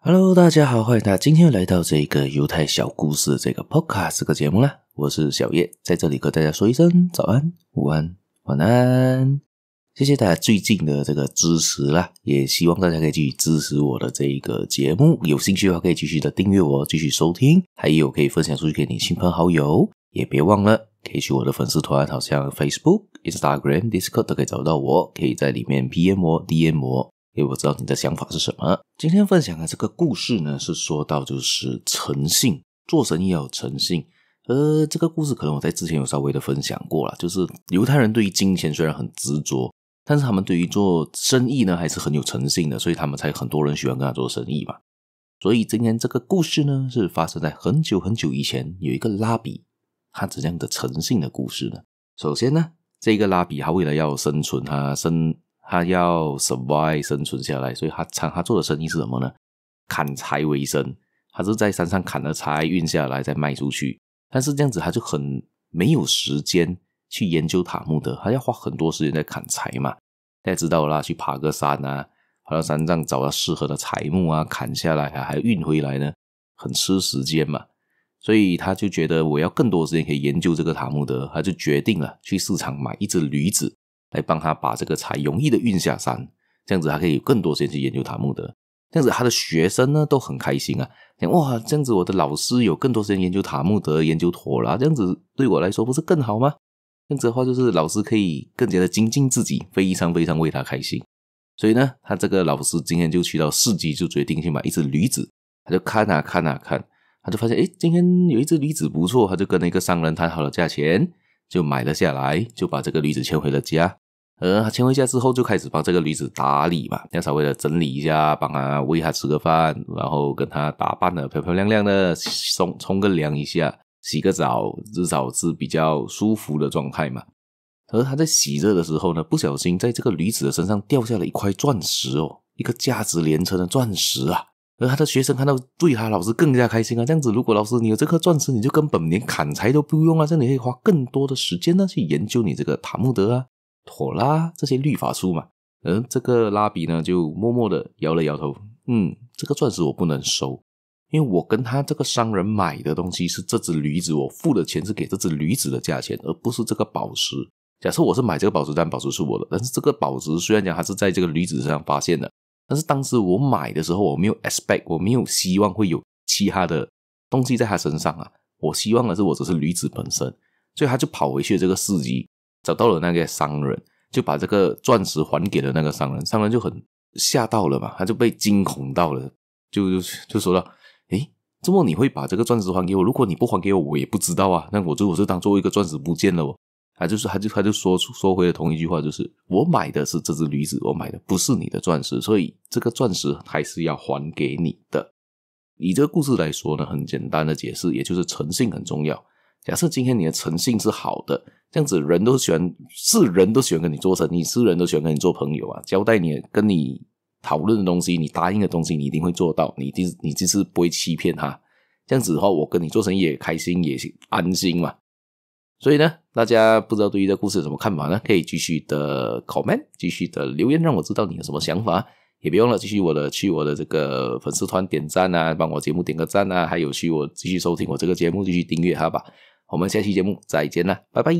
Hello，大家好，欢迎大家今天又来到这个犹太小故事这个 podcast 个节目啦。我是小叶，在这里跟大家说一声早安、午安、晚安。谢谢大家最近的这个支持啦，也希望大家可以继续支持我的这一个节目。有兴趣的话，可以继续的订阅我，继续收听，还有可以分享出去给你亲朋好友。也别忘了可以去我的粉丝团，好像 Facebook、Instagram、Discord 都可以找到我，可以在里面 PM 我、DM 我。也不知道你的想法是什么。今天分享的这个故事呢，是说到就是诚信，做生意要有诚信。呃，这个故事可能我在之前有稍微的分享过了，就是犹太人对于金钱虽然很执着，但是他们对于做生意呢还是很有诚信的，所以他们才很多人喜欢跟他做生意嘛。所以今天这个故事呢，是发生在很久很久以前，有一个拉比，他怎样的诚信的故事呢？首先呢，这个拉比他为了要生存，他生。他要 survive 生存下来，所以他他做的生意是什么呢？砍柴为生。他是在山上砍了柴，运下来再卖出去。但是这样子他就很没有时间去研究塔木德。他要花很多时间在砍柴嘛？大家知道啦，去爬个山啊，爬到山上找到适合的柴木啊，砍下来啊，还要运回来呢，很吃时间嘛。所以他就觉得我要更多时间可以研究这个塔木德，他就决定了去市场买一只驴子。来帮他把这个财容易的运下山，这样子还可以有更多时间去研究塔木德。这样子他的学生呢都很开心啊，哇，这样子我的老师有更多时间研究塔木德，研究陀螺，这样子对我来说不是更好吗？这样子的话就是老师可以更加的精进自己，非常非常为他开心。所以呢，他这个老师今天就去到市集，就决定去买一只驴子。他就看啊看啊看，他就发现哎，今天有一只驴子不错，他就跟那个商人谈好了价钱。就买了下来，就把这个驴子牵回了家。呃，牵回家之后就开始帮这个驴子打理嘛，要稍微的整理一下，帮它喂它吃个饭，然后跟它打扮的漂漂亮亮的，冲冲个凉一下，洗个澡，至少是比较舒服的状态嘛。而他在洗着的时候呢，不小心在这个驴子的身上掉下了一块钻石哦，一个价值连城的钻石啊！而他的学生看到，对他老师更加开心啊！这样子，如果老师你有这颗钻石，你就根本连砍柴都不用啊，这样你可以花更多的时间呢去研究你这个塔木德啊、妥拉这些律法书嘛。而这个拉比呢，就默默的摇了摇头，嗯，这个钻石我不能收，因为我跟他这个商人买的东西是这只驴子，我付的钱是给这只驴子的价钱，而不是这个宝石。假设我是买这个宝石，但宝石是我的，但是这个宝石虽然讲还是在这个驴子身上发现的。但是当时我买的时候，我没有 expect，我没有希望会有其他的东西在他身上啊。我希望的是我只是驴子本身，所以他就跑回去这个市集，找到了那个商人，就把这个钻石还给了那个商人。商人就很吓到了嘛，他就被惊恐到了，就就说到：“诶，怎么你会把这个钻石还给我？如果你不还给我，我也不知道啊。那我就我就当做一个钻石不见了哦。”他就是他就他就说出说回了同一句话，就是我买的是这只驴子，我买的不是你的钻石，所以。这个钻石还是要还给你的。以这个故事来说呢，很简单的解释，也就是诚信很重要。假设今天你的诚信是好的，这样子人都喜欢，是人都喜欢跟你做生意，是人都喜欢跟你做朋友啊。交代你跟你讨论的东西，你答应的东西，你一定会做到，你定你就是不会欺骗他。这样子的话，我跟你做生意也开心，也安心嘛。所以呢，大家不知道对于这故事有什么看法呢？可以继续的 comment，继续的留言，让我知道你有什么想法。也别忘了，继续我的，去我的这个粉丝团点赞啊，帮我节目点个赞啊，还有去我继续收听我这个节目，继续订阅它吧。我们下期节目再见啦，拜拜。